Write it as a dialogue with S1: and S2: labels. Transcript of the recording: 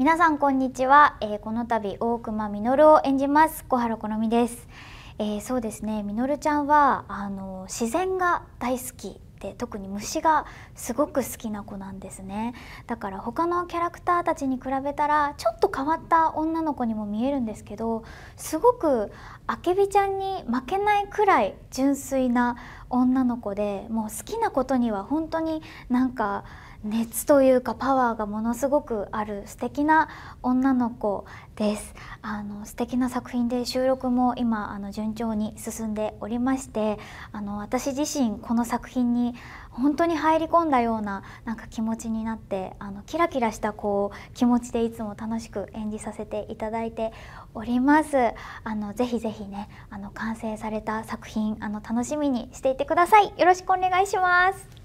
S1: 皆さんこんにちは、えー、この度大熊実を演じます小原好美です、えー、そうですね実ちゃんはあの自然が大好きで特に虫がすごく好きな子なんですねだから他のキャラクターたちに比べたらちょっと変わった女の子にも見えるんですけどすごくあけびちゃんに負けないくらい純粋な女の子でもう好きなことには本当になんか熱というかパワーがものすごくある素敵な女の子ですあの素敵な作品で収録も今あの順調に進んでおりましてあの私自身この作品に本当に入り込んだようななんか気持ちになってあのキラキラしたこう気持ちでいつも楽しく演じさせていただいておりますあのぜひぜひねあの完成された作品あの楽しみにしていてくださいよろしくお願いします